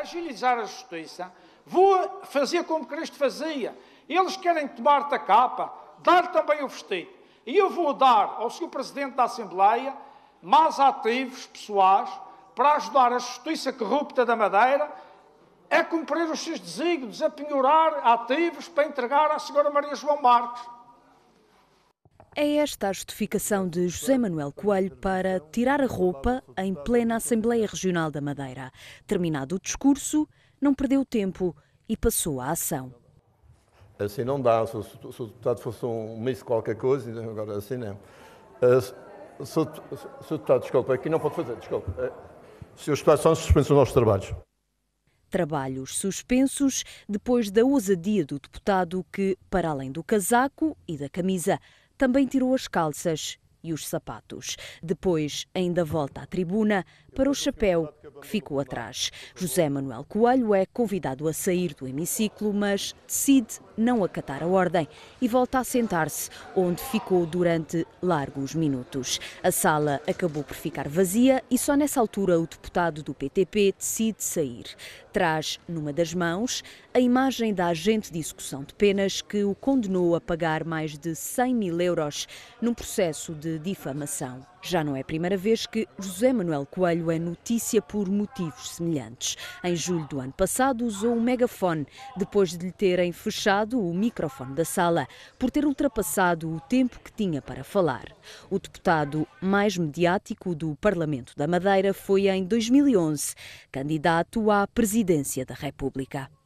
agilizar a justiça, vou fazer como Cristo fazia. Eles querem tomar-te a capa, dar também o vestido. E eu vou dar ao Sr. Presidente da Assembleia mais ativos pessoais para ajudar a justiça corrupta da Madeira a cumprir os seus desígnios, a penhorar ativos para entregar à Sra. Maria João Marques. É esta a justificação de José Manuel Coelho para tirar a roupa em plena Assembleia Regional da Madeira. Terminado o discurso, não perdeu tempo e passou à ação. Assim não dá. Se, o, deputado fosse um mês qualquer coisa, agora assim não. É. Eh, se, o deputado, desculpa, aqui não pode fazer, desculpa. Uh, se os deputados são suspensos dos nossos trabalhos. Trabalhos suspensos depois da ousadia do deputado que, para além do casaco e da camisa, também tirou as calças e os sapatos. Depois, ainda volta à tribuna para o chapéu que ficou atrás. José Manuel Coelho é convidado a sair do hemiciclo, mas decide não acatar a ordem e volta a sentar-se, onde ficou durante largos minutos. A sala acabou por ficar vazia e só nessa altura o deputado do PTP decide sair. Traz numa das mãos a imagem da agente de execução de penas que o condenou a pagar mais de 100 mil euros num processo de difamação. Já não é a primeira vez que José Manuel Coelho é notícia por motivos semelhantes. Em julho do ano passado, usou um megafone, depois de lhe terem fechado o microfone da sala, por ter ultrapassado o tempo que tinha para falar. O deputado mais mediático do Parlamento da Madeira foi, em 2011, candidato à presidência da República.